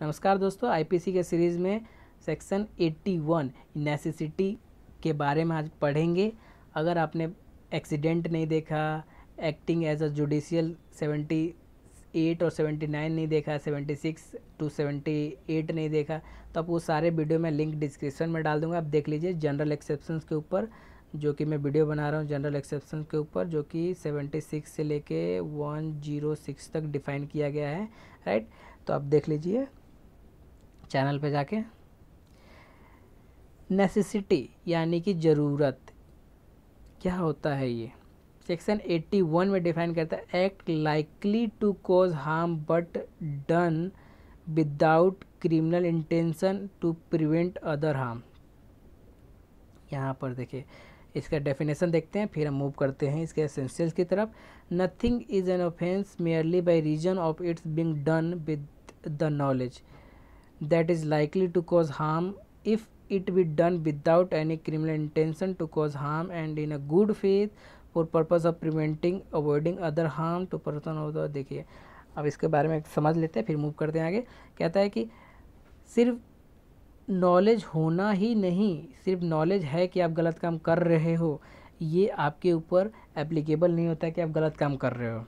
नमस्कार दोस्तों आईपीसी के सीरीज़ में सेक्शन 81 वन नेसेसिटी के बारे में आज पढ़ेंगे अगर आपने एक्सीडेंट नहीं देखा एक्टिंग एज अ जुडिशियल 78 और 79 नहीं देखा 76 टू 78 नहीं देखा तो आप वो सारे वीडियो में लिंक डिस्क्रिप्शन में डाल दूंगा आप देख लीजिए जनरल एक्सेप्शन के ऊपर जो कि मैं वीडियो बना रहा हूँ जनरल एक्सेप्शन के ऊपर जो कि 76 से लेके 106 तक डिफ़ाइन किया गया है राइट तो आप देख लीजिए चैनल पे जाके नेसेसिटी यानी कि ज़रूरत क्या होता है ये सेक्शन 81 में डिफाइन करता है act likely to cause harm but done without criminal intention to prevent other harm यहाँ पर देखिए इसका डेफिनेशन देखते हैं फिर हम मूव करते हैं इसके एसेंशियल्स की तरफ nothing is an offence merely by reason of its being done with the knowledge that is likely to cause harm if it be done without any criminal intention to cause harm and in a good faith for purpose of preventing avoiding other harm to person हो तो देखिए अब इसके बारे में समझ लेते हैं फिर मूव करते हैं आगे कहता है कि सिर्फ नॉलेज होना ही नहीं सिर्फ नॉलेज है कि आप गलत काम कर रहे हो ये आपके ऊपर एप्लीकेबल नहीं होता कि आप गलत काम कर रहे हो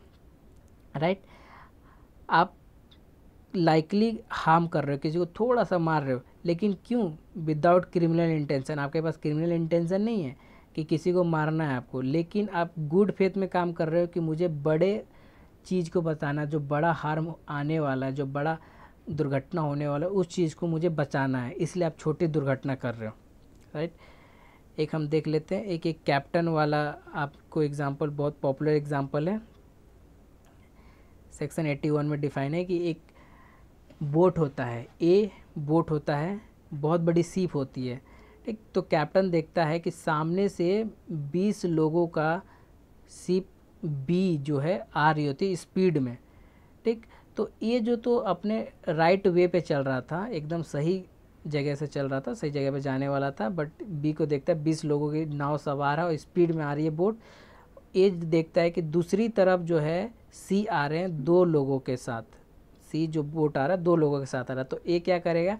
राइट right? आप लाइकली हार्म कर रहे हो किसी को थोड़ा सा मार रहे हो लेकिन क्यों विदाउट क्रिमिनल इंटेंशन आपके पास क्रिमिनल इंटेंशन नहीं है कि किसी को मारना है आपको लेकिन आप गुड फेथ में काम कर रहे हो कि मुझे बड़े चीज़ को बताना जो बड़ा हार्म आने वाला है जो बड़ा दुर्घटना होने वाला है उस चीज़ को मुझे बचाना है इसलिए आप छोटी दुर्घटना कर रहे हो राइट एक हम देख लेते हैं एक एक कैप्टन वाला आपको एग्जांपल बहुत पॉपुलर एग्जांपल है सेक्शन 81 में डिफाइन है कि एक बोट होता है ए बोट होता है बहुत बड़ी सीप होती है ठीक तो कैप्टन देखता है कि सामने से बीस लोगों का सीप बी जो है आ रही होती है स्पीड में ठीक तो ये जो तो अपने राइट वे पे चल रहा था एकदम सही जगह से चल रहा था सही जगह पे जाने वाला था बट बी को देखता है बीस लोगों की नाव सवार है और स्पीड में आ रही है बोट ए देखता है कि दूसरी तरफ जो है सी आ रहे हैं दो लोगों के साथ सी जो बोट आ रहा है दो लोगों के साथ आ रहा है तो ए क्या करेगा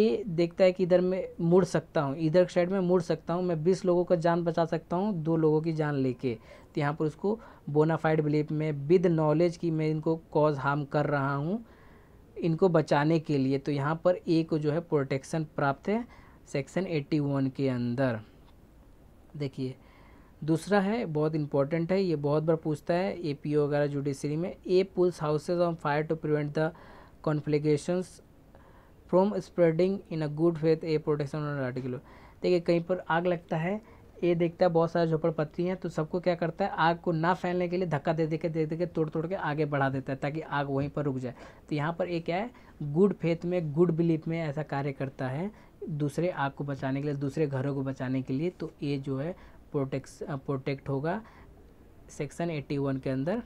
ए देखता है कि इधर मैं मुड़ सकता हूँ इधर साइड में मुड़ सकता हूँ मैं बीस लोगों का जान बचा सकता हूँ दो लोगों की जान लेके तो यहाँ पर उसको बोनाफाइड बिलीफ में विद नॉलेज कि मैं इनको कॉज हार्म कर रहा हूँ इनको बचाने के लिए तो यहाँ पर ए को जो है प्रोटेक्शन प्राप्त है सेक्शन वन के अंदर देखिए दूसरा है बहुत इंपॉर्टेंट है ये बहुत बार पूछता है ए पी ओ वगैरह जुडिशरी में a pulls houses on fire to prevent the conflagration from spreading in a good faith a protection on articular देखिए कहीं पर आग लगता है ए देखता है बहुत सारे झोपड़पत्ती हैं तो सबको क्या करता है आग को ना फैलने के लिए धक्का दे दे के दे दे के तोड़ तोड़ के आगे बढ़ा देता है ताकि आग वहीं पर रुक जाए तो यहाँ पर ए क्या है गुड फेथ में गुड बिलीफ में ऐसा कार्य करता है दूसरे आग को बचाने के लिए दूसरे घरों को बचाने के लिए तो ए जो है प्रोटेक्स प्रोटेक्ट uh, होगा सेक्शन 81 के अंदर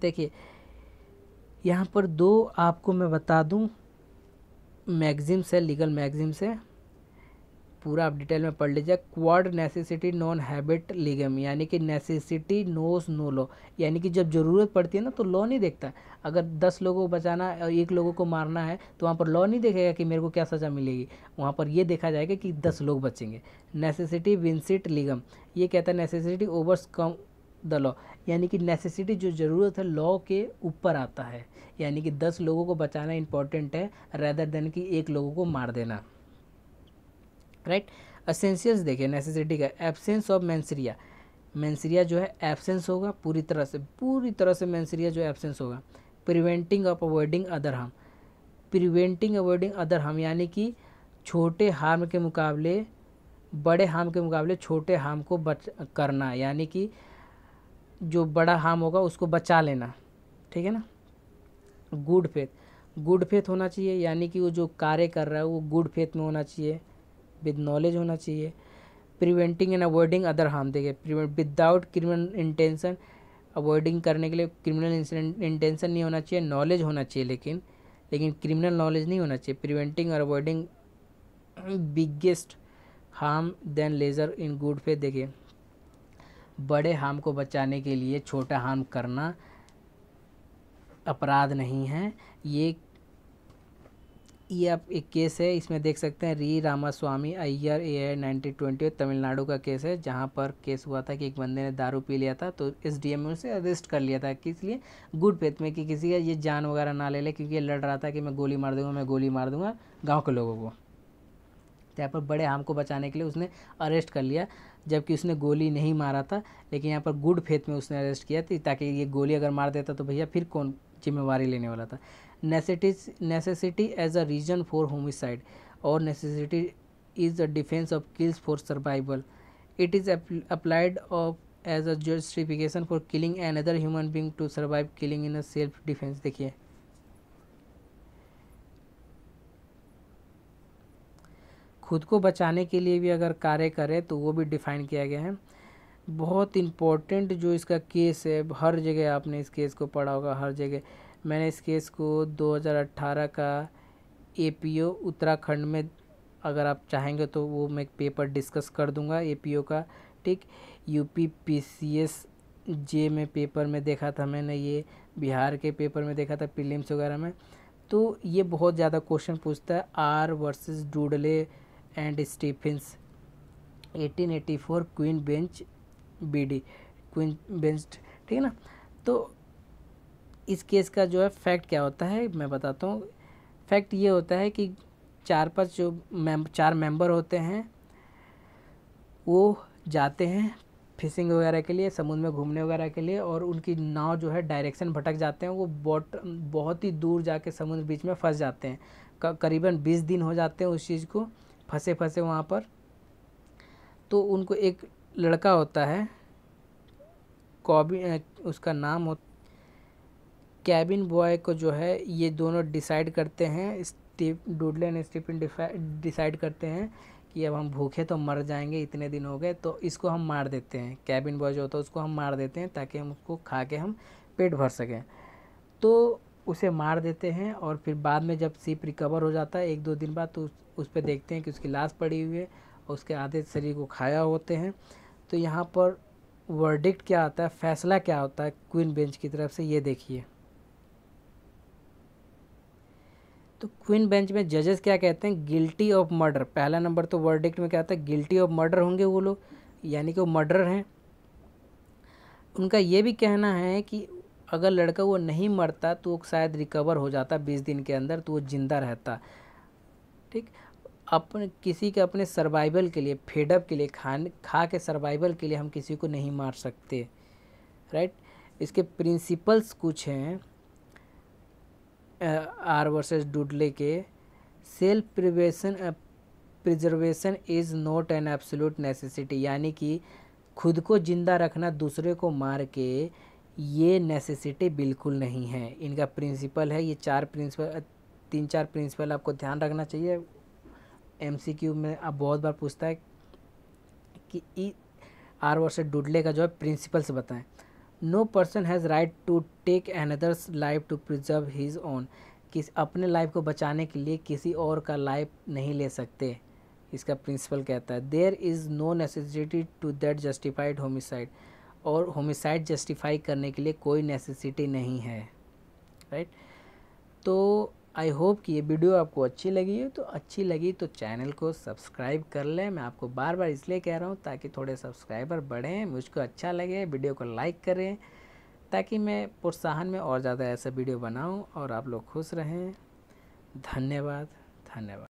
देखिए यहाँ पर दो आपको मैं बता दूँ मैगजीम्स है लीगल मैगजीम्स है पूरा आप डिटेल में पढ़ लीजिए क्वाड नेसेसिटी नॉन हैबिट लीगम यानी कि नेसेसिटी नोस नो लो यानी कि जब ज़रूरत पड़ती है ना तो लॉ नहीं देखता अगर दस लोगों को बचाना और एक लोगों को मारना है तो वहाँ पर लॉ नहीं देखेगा कि मेरे को क्या सज़ा मिलेगी वहाँ पर ये देखा जाएगा कि दस लोग बचेंगे नेसेसिटी विंसिट लीगम ये कहता है necessity overcomes the law यानी कि नेसेसिटी जो ज़रूरत है लॉ के ऊपर आता है यानी कि दस लोगों को बचाना इंपॉर्टेंट है रेदर देन कि एक लोगों को मार देना राइट असेंशियल्स देखिए नेसेसिटी का एबसेंस ऑफ मैंसरिया मैंसरिया जो है एबसेंस होगा पूरी तरह से पूरी तरह से मैंसरिया जो एबसेंस होगा preventing of avoiding other harm preventing avoiding other harm यानी कि छोटे हार्म के मुकाबले बड़े हार्म के मुकाबले छोटे हार्म को बच करना यानी कि जो बड़ा हार्म होगा उसको बचा लेना ठीक है ना गुड फेथ गुड फेथ होना चाहिए यानी कि वो जो कार्य कर रहा है वो गुड फेथ में होना चाहिए विद नॉलेज होना चाहिए preventing and avoiding other harm देखिए विदाउट क्रिमिनल इंटेंशन अवॉइडिंग करने के लिए क्रिमिनल इंसिडेंट इंटेंशन नहीं होना चाहिए नॉलेज होना चाहिए लेकिन लेकिन क्रिमिनल नॉलेज नहीं होना चाहिए प्रिवेंटिंग और avoiding biggest harm than lesser in good faith देखिए बड़े हार्म को बचाने के लिए छोटा हार्म करना अपराध नहीं है ये ये आप एक केस है इसमें देख सकते हैं re Ramaswamy Iyer A I nineteen twenty Tamil का केस है जहाँ पर केस हुआ था कि एक बंदे ने दारू पी लिया था तो एस डी एम उसे अरेस्ट कर लिया था किस लिए गुड फेथ में कि किसी का ये जान वगैरह ना ले ले क्योंकि ये लड़ रहा था कि मैं गोली मार दूंगा मैं गोली मार दूंगा गाँव के लोगों को तो यहाँ पर बड़े आम को बचाने के लिए उसने अरेस्ट कर लिया जबकि उसने गोली नहीं मारा था लेकिन यहाँ पर गुड फेथ में उसने अरेस्ट किया ताकि ये गोली अगर मार देता तो भैया फिर कौन जिम्मेवारी लेने वाला था necessity as a reason for homicide और necessity is a defence of kills for survival it is applied of as a justification for killing an other human being to survive killing in a self defence देखिए खुद को बचाने के लिए भी अगर कार्य करें तो वो भी डिफाइन किया गया है बहुत इम्पोर्टेंट जो इसका केस है हर जगह आपने इस केस को पढ़ा होगा हर जगह मैंने इस केस को 2018 का एपीओ उत्तराखंड में अगर आप चाहेंगे तो वो मैं पेपर डिस्कस कर दूंगा एपीओ का ठीक यूपी पीसीएस जे में पेपर में देखा था मैंने ये बिहार के पेपर में देखा था पिलिम्स वगैरह में तो ये बहुत ज़्यादा क्वेश्चन पूछता है R versus डूडले and स्टीफिन्स 1884 queen bench BD queen bench ठीक है ना तो इस केस का जो है फैक्ट क्या होता है मैं बताता हूँ फैक्ट ये होता है कि चार पाँच जो मेम चार मेंबर होते हैं वो जाते हैं फिशिंग वगैरह के लिए समुद्र में घूमने वगैरह के लिए और उनकी नाव जो है डायरेक्शन भटक जाते हैं वो बॉट बहुत ही दूर जाके समुद्र बीच में फंस जाते हैं करीबन बीस दिन हो जाते हैं उस चीज़ को फंसे फंसे वहाँ पर तो उनको एक लड़का होता है कॉबी उसका नाम होता कैबिन बॉय को जो है ये दोनों डिसाइड करते हैं स्टीप डूडले एंड स्टीफन डिसाइड करते हैं कि अब हम भूखे तो मर जाएंगे इतने दिन हो गए तो इसको हम मार देते हैं कैबिन बॉय जो होता है उसको हम मार देते हैं ताकि हम उसको खा के हम पेट भर सकें तो उसे मार देते हैं और फिर बाद में जब सीप रिकवर हो जाता है एक दो दिन बाद तो उस, उस पर देखते हैं कि उसकी लाश पड़ी हुई है और उसके आधे शरीर को खाया होते हैं तो यहाँ पर वर्डिक्ट क्या आता है फैसला क्या होता है क्वीन बेंच की तरफ से ये देखिए तो क्वीन बेंच में जजेस क्या कहते हैं गिल्टी ऑफ मर्डर पहला नंबर तो वर्डिक्ट में क्या आता है गिल्टी ऑफ मर्डर होंगे वो लोग यानी कि वो मर्डर हैं उनका ये भी कहना है कि अगर लड़का वो नहीं मरता तो वो शायद रिकवर हो जाता बीस दिन के अंदर तो वो ज़िंदा रहता ठीक अपने किसी के अपने सर्वाइवल के लिए फेडअप के लिए खान खा के सर्वाइवल के लिए हम किसी को नहीं मार सकते राइट इसके प्रिंसिपल्स कुछ हैं आर वर्सेस डुडले के self privation preservation is not an absolute necessity यानी कि खुद को ज़िंदा रखना दूसरे को मार के ये नेसेसिटी बिल्कुल नहीं है इनका प्रिंसिपल है ये चार प्रिंसिपल तीन चार प्रिंसिपल आपको ध्यान रखना चाहिए एमसीक्यू में आप बहुत बार पूछता है कि ई आर वर्सेस डुडले का जो है प्रिंसिपल्स बताएं no person has right to take another's life to preserve his own किस अपने लाइफ को बचाने के लिए किसी और का लाइफ नहीं ले सकते इसका प्रिंसिपल कहता है there is no necessity to that justified homicide और होमिसाइड जस्टिफाई करने के लिए कोई नेसेसिटी नहीं है राइट right? तो आई होप कि ये वीडियो आपको अच्छी लगी है तो अच्छी लगी तो चैनल को सब्सक्राइब कर लें मैं आपको बार बार इसलिए कह रहा हूँ ताकि थोड़े सब्सक्राइबर बढ़ें मुझको अच्छा लगे वीडियो को लाइक करें ताकि मैं प्रोत्साहन में और ज़्यादा ऐसा वीडियो बनाऊँ और आप लोग खुश रहें धन्यवाद धन्यवाद